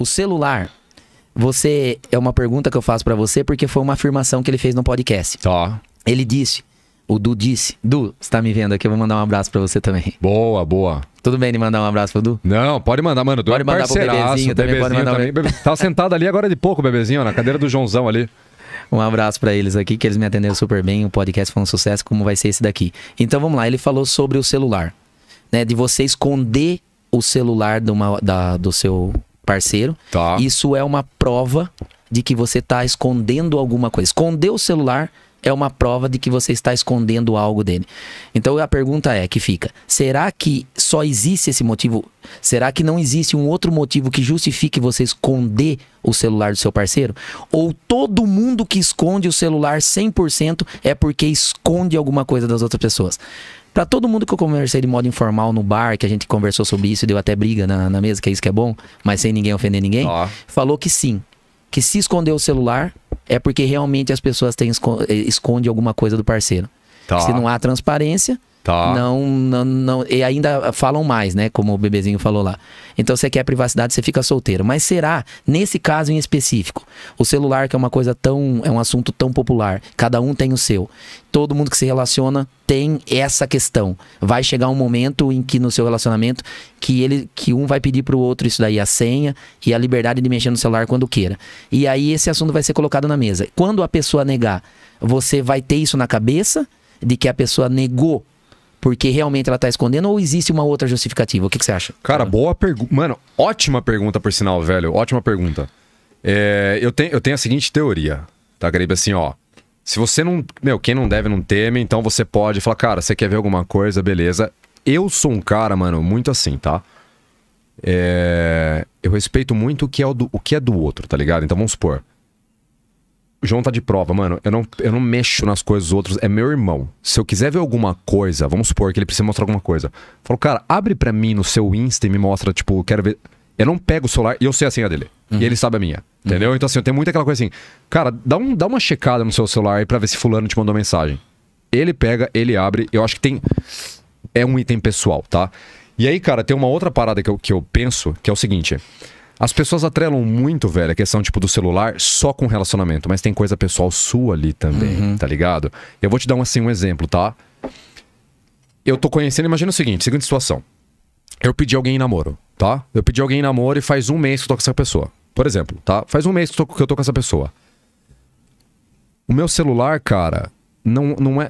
O celular, você é uma pergunta que eu faço para você porque foi uma afirmação que ele fez no podcast. Tá. Ele disse, o Du disse, Du, você tá me vendo aqui, eu vou mandar um abraço para você também. Boa, boa. Tudo bem de mandar um abraço pro Du? Não, pode mandar, mano. É pode é mandar pro bebezinho, bebezinho também, pode mandar também. Tá sentado ali agora de pouco, bebezinho, na cadeira do Joãozão ali. Um abraço para eles aqui, que eles me atenderam super bem. O podcast foi um sucesso, como vai ser esse daqui. Então vamos lá, ele falou sobre o celular, né? De você esconder o celular de uma, da, do seu parceiro. Tá. Isso é uma prova de que você está escondendo alguma coisa. Esconder o celular é uma prova de que você está escondendo algo dele. Então a pergunta é que fica: será que só existe esse motivo? Será que não existe um outro motivo que justifique você esconder o celular do seu parceiro? Ou todo mundo que esconde o celular 100% é porque esconde alguma coisa das outras pessoas? para todo mundo que eu conversei de modo informal no bar, que a gente conversou sobre isso, deu até briga na, na mesa, que é isso que é bom, mas sem ninguém ofender ninguém, oh. falou que sim. Que se esconder o celular é porque realmente as pessoas têm eh, esconde alguma coisa do parceiro. Tá. Se não há transparência, Tá. Não, não, não, e ainda falam mais, né? Como o bebezinho falou lá. Então você quer privacidade, você fica solteiro. Mas será, nesse caso em específico, o celular, que é uma coisa tão. é um assunto tão popular, cada um tem o seu. Todo mundo que se relaciona tem essa questão. Vai chegar um momento em que no seu relacionamento que ele que um vai pedir para o outro isso daí a senha e a liberdade de mexer no celular quando queira. E aí esse assunto vai ser colocado na mesa. Quando a pessoa negar, você vai ter isso na cabeça de que a pessoa negou porque realmente ela está escondendo ou existe uma outra justificativa? O que, que você acha? Cara, boa pergunta. Mano, ótima pergunta, por sinal, velho. Ótima pergunta. É, eu, tenho, eu tenho a seguinte teoria, tá, Grebe? Assim, ó. Se você não. Meu, quem não deve não teme, então você pode falar, cara, você quer ver alguma coisa, beleza. Eu sou um cara, mano, muito assim, tá? É, eu respeito muito o que, é o, do, o que é do outro, tá ligado? Então vamos supor. João tá de prova, mano. Eu não, eu não mexo nas coisas dos outros. É meu irmão. Se eu quiser ver alguma coisa, vamos supor que ele precisa mostrar alguma coisa. Falou, cara, abre pra mim no seu Insta e me mostra, tipo, quero ver. Eu não pego o celular e eu sei a senha dele. Uhum. E ele sabe a minha. Uhum. Entendeu? Uhum. Então, assim, eu tenho muita aquela coisa assim. Cara, dá, um, dá uma checada no seu celular aí pra ver se fulano te mandou mensagem. Ele pega, ele abre. Eu acho que tem. É um item pessoal, tá? E aí, cara, tem uma outra parada que eu, que eu penso, que é o seguinte. As pessoas atrelam muito, velho, a questão, tipo, do celular só com relacionamento. Mas tem coisa pessoal sua ali também, uhum. tá ligado? Eu vou te dar, um, assim, um exemplo, tá? Eu tô conhecendo, imagina o seguinte, seguinte situação. Eu pedi alguém em namoro, tá? Eu pedi alguém em namoro e faz um mês que eu tô com essa pessoa. Por exemplo, tá? Faz um mês que eu tô, que eu tô com essa pessoa. O meu celular, cara, não, não é...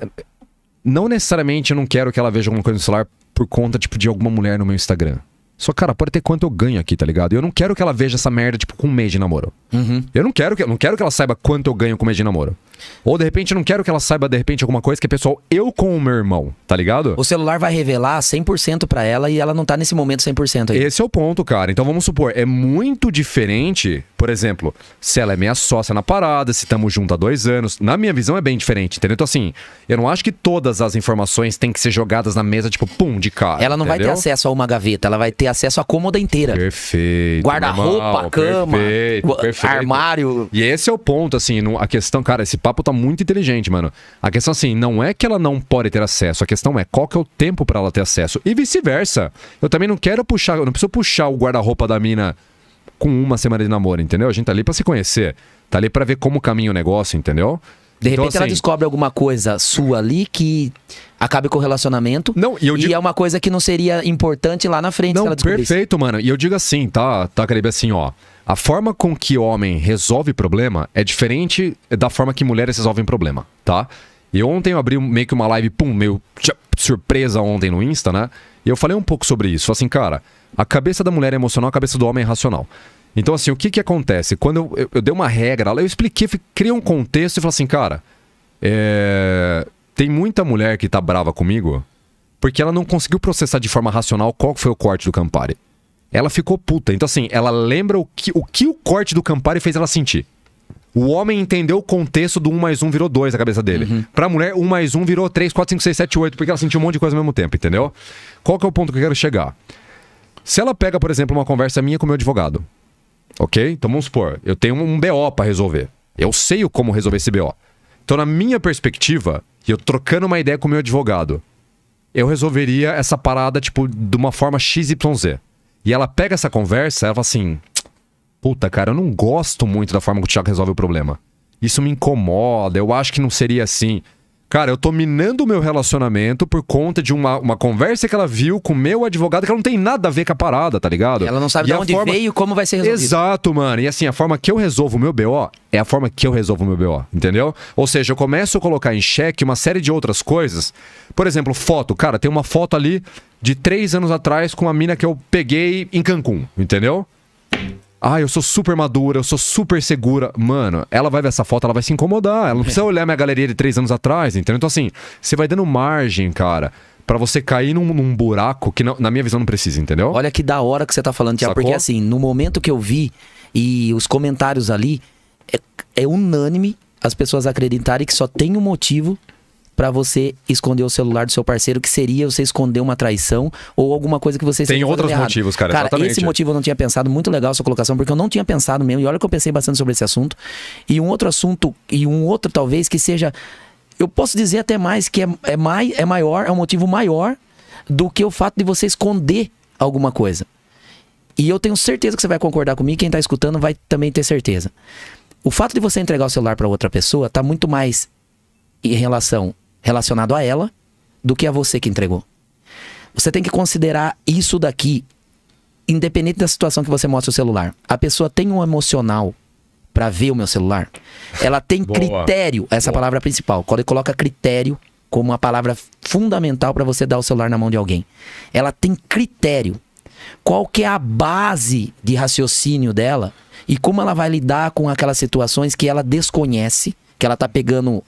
Não necessariamente eu não quero que ela veja alguma coisa no celular por conta, tipo, de alguma mulher no meu Instagram. Só, cara, pode ter quanto eu ganho aqui, tá ligado? Eu não quero que ela veja essa merda, tipo, com um mês de namoro. Uhum. Eu não quero que, não quero que ela saiba quanto eu ganho com um mês de namoro. Ou de repente não quero que ela saiba de repente alguma coisa que é pessoal, eu com o meu irmão, tá ligado? O celular vai revelar 100% para ela e ela não tá nesse momento 100% aí. Esse é o ponto, cara. Então vamos supor, é muito diferente, por exemplo, se ela é minha sócia na parada, se estamos juntos há dois anos. Na minha visão é bem diferente, entendeu? Então assim, eu não acho que todas as informações têm que ser jogadas na mesa, tipo, pum, de cara. Ela não entendeu? vai ter acesso a uma gaveta, ela vai ter acesso à cômoda inteira. Perfeito. Guarda-roupa, cama, perfeito, perfeito. armário. E esse é o ponto, assim, a questão, cara, esse papo papo tá muito inteligente, mano. A questão assim, não é que ela não pode ter acesso, a questão é qual que é o tempo para ela ter acesso e vice-versa. Eu também não quero puxar, eu não preciso puxar o guarda-roupa da mina com uma semana de namoro, entendeu? A gente tá ali para se conhecer, tá ali para ver como caminha o negócio, entendeu? De então, repente então, assim, ela descobre alguma coisa sua ali que acabe com o relacionamento. Não, e, eu digo... e é uma coisa que não seria importante lá na frente. Não, perfeito, mano. E eu digo assim, tá, tá, Caribe, assim, ó. A forma com que homem resolve problema é diferente da forma que mulheres resolvem problema, tá? E ontem eu abri meio que uma live, pum, meio surpresa ontem no Insta, né? E eu falei um pouco sobre isso. Assim, cara, a cabeça da mulher é emocional, a cabeça do homem é racional. Então, assim, o que que acontece? Quando eu, eu, eu dei uma regra, eu expliquei, criei um contexto e falei assim, cara, é... tem muita mulher que tá brava comigo porque ela não conseguiu processar de forma racional qual foi o corte do Campari. Ela ficou puta. Então, assim, ela lembra o que o, que o corte do Campari fez ela sentir. O homem entendeu o contexto do 1 mais 1 virou 2 na cabeça dele. Uhum. Pra mulher, 1 mais 1 virou 3, 4, 5, 6, 7, 8, porque ela sentiu um monte de coisa ao mesmo tempo, entendeu? Qual que é o ponto que eu quero chegar? Se ela pega, por exemplo, uma conversa minha com meu advogado, ok? Então vamos supor, eu tenho um BO para resolver. Eu sei como resolver esse BO. Então, na minha perspectiva, eu trocando uma ideia com o meu advogado, eu resolveria essa parada, tipo, de uma forma XYZ. E ela pega essa conversa, ela fala assim: Puta, cara, eu não gosto muito da forma que o Thiago resolve o problema. Isso me incomoda, eu acho que não seria assim. Cara, eu tô minando o meu relacionamento por conta de uma, uma conversa que ela viu com meu advogado que ela não tem nada a ver com a parada, tá ligado? ela não sabe e de onde forma... veio como vai ser resolvido. Exato, mano. E assim, a forma que eu resolvo o meu BO é a forma que eu resolvo o meu BO, entendeu? Ou seja, eu começo a colocar em xeque uma série de outras coisas. Por exemplo, foto. Cara, tem uma foto ali de três anos atrás com a mina que eu peguei em Cancún, entendeu? Ah, eu sou super madura, eu sou super segura. Mano, ela vai ver essa foto, ela vai se incomodar. Ela não precisa olhar minha galeria de três anos atrás, entendeu? Então, assim, você vai dando margem, cara, para você cair num, num buraco que, na minha visão, não precisa, entendeu? Olha que da hora que você tá falando, Tiago, porque assim, no momento que eu vi e os comentários ali, é, é unânime as pessoas acreditarem que só tem um motivo para você esconder o celular do seu parceiro, que seria você esconder uma traição ou alguma coisa que você Tem outros motivos, cara. Cara, exatamente. esse motivo eu não tinha pensado, muito legal a sua colocação, porque eu não tinha pensado mesmo. E olha que eu pensei bastante sobre esse assunto. E um outro assunto, e um outro talvez que seja. Eu posso dizer até mais que é, é, mais, é maior, é um motivo maior do que o fato de você esconder alguma coisa. E eu tenho certeza que você vai concordar comigo, quem tá escutando vai também ter certeza. O fato de você entregar o celular para outra pessoa tá muito mais em relação relacionado a ela do que a você que entregou. Você tem que considerar isso daqui, independente da situação que você mostra o celular. A pessoa tem um emocional para ver o meu celular. Ela tem Boa. critério, essa é Boa. palavra principal. Quando ele coloca critério como uma palavra fundamental para você dar o celular na mão de alguém. Ela tem critério. Qual que é a base de raciocínio dela e como ela vai lidar com aquelas situações que ela desconhece, que ela tá pegando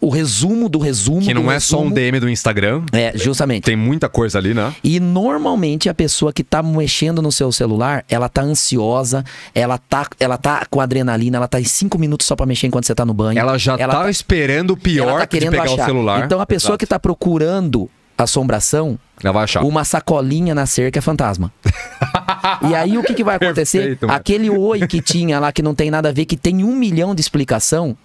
o resumo do resumo. Que não é resumo. só um DM do Instagram. É, justamente. Tem muita coisa ali, né? E normalmente a pessoa que tá mexendo no seu celular, ela tá ansiosa, ela tá, ela tá com adrenalina, ela tá em cinco minutos só pra mexer enquanto você tá no banho. Ela já ela tá, tá esperando o tá pior tá que pegar achar. o celular. Então a pessoa Exato. que tá procurando assombração, ela vai achar. Uma sacolinha na cerca é fantasma. e aí o que, que vai acontecer? Perfeito, Aquele oi que tinha lá que não tem nada a ver, que tem um milhão de explicação,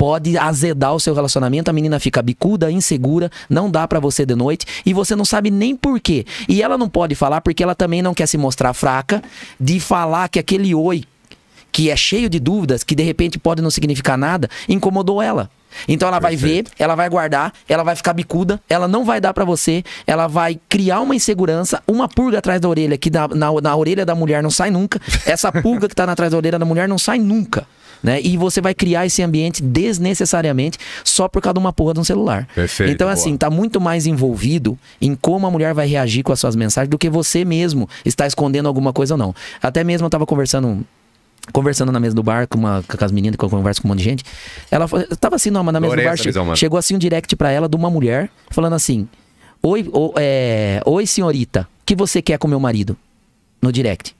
pode azedar o seu relacionamento, a menina fica bicuda, insegura, não dá para você de noite e você não sabe nem por quê. E ela não pode falar porque ela também não quer se mostrar fraca de falar que aquele oi que é cheio de dúvidas, que de repente pode não significar nada, incomodou ela. Então ela Perfeito. vai ver, ela vai guardar, ela vai ficar bicuda, ela não vai dar para você, ela vai criar uma insegurança, uma pulga atrás da orelha que na, na, na orelha da mulher não sai nunca. Essa pulga que tá atrás da orelha da mulher não sai nunca. Né? E você vai criar esse ambiente desnecessariamente só por causa de uma porra de um celular. Perfeito, então, assim, boa. tá muito mais envolvido em como a mulher vai reagir com as suas mensagens do que você mesmo está escondendo alguma coisa ou não. Até mesmo eu tava conversando conversando na mesa do bar com, uma, com as meninas que eu converso com um monte de gente. Ela tava assim, não, mas na mesa do bar che visão, chegou assim um direct para ela de uma mulher falando assim: Oi, o, é, Oi, senhorita, que você quer com meu marido? No direct.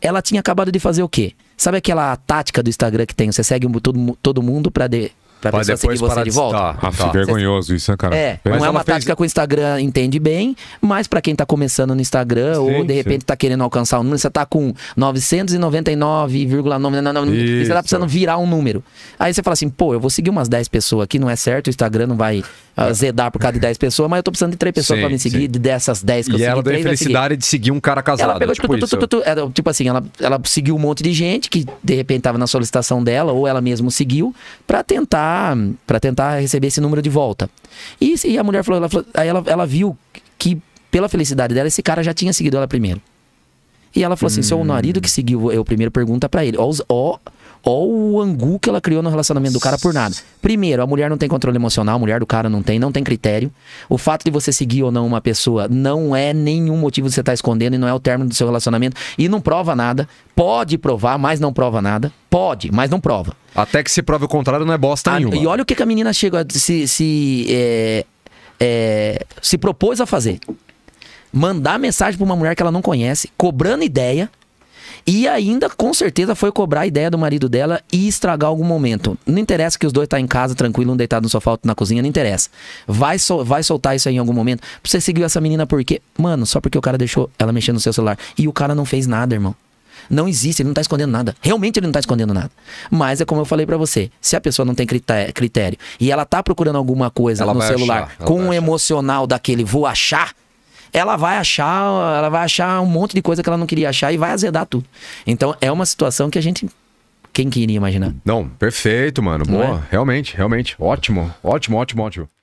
Ela tinha acabado de fazer o quê? Sabe aquela tática do Instagram que tem? Você segue todo, todo mundo pra, de, pra Vai pessoa seguir você de volta? Tá, tá. vergonhoso isso, né, cara? É, mas não é uma fez... tática que o Instagram entende bem, mas pra quem tá começando no Instagram sim, ou de repente sim. tá querendo alcançar um número, você tá com 999,99 e você tá precisando virar um número. Aí você fala assim, pô, eu vou seguir umas 10 pessoas aqui, não é certo, o Instagram não vai uh, ah. zedar por causa de 10 pessoas, mas eu tô precisando de 3 pessoas sim, pra me seguir, sim. dessas 10 que e eu segui. E ela tem a felicidade de seguir um cara casado. Ela pegou, tipo, tipo, tu, tu, tu, tipo assim, ela, ela seguiu um monte de gente que de repente tava na solicitação dela, ou ela mesma seguiu, pra tentar, pra tentar receber esse número de volta. E, e a mulher falou, ela falou aí ela, ela viu que pela felicidade dela, esse cara já tinha seguido ela primeiro. E ela falou assim: seu hum. marido que seguiu, eu primeiro pergunta para ele. Ó, ó, ó o angu que ela criou no relacionamento do cara por nada. Primeiro, a mulher não tem controle emocional, a mulher do cara não tem, não tem critério. O fato de você seguir ou não uma pessoa não é nenhum motivo de você estar tá escondendo e não é o término do seu relacionamento. E não prova nada. Pode provar, mas não prova nada. Pode, mas não prova. Até que se prove o contrário, não é bosta a, ah, nenhuma. E olha o que, que a menina chega, se, se, é, é, se propôs a fazer mandar mensagem para uma mulher que ela não conhece, cobrando ideia. E ainda, com certeza, foi cobrar a ideia do marido dela e estragar algum momento. Não interessa que os dois tá em casa, tranquilo, um deitado no sofá, outro na cozinha, não interessa. Vai, sol vai soltar isso aí em algum momento. Você seguiu essa menina por quê? Mano, só porque o cara deixou ela mexer no seu celular. E o cara não fez nada, irmão. Não existe, ele não tá escondendo nada. Realmente ele não tá escondendo nada. Mas é como eu falei para você: se a pessoa não tem critério e ela tá procurando alguma coisa ela no celular achar, com o emocional daquele vou achar, ela vai achar, ela vai achar um monte de coisa que ela não queria achar e vai azedar tudo. Então é uma situação que a gente quem queria imaginar. Não, perfeito, mano. Não Boa, é? realmente, realmente. Ótimo, ótimo, ótimo, ótimo.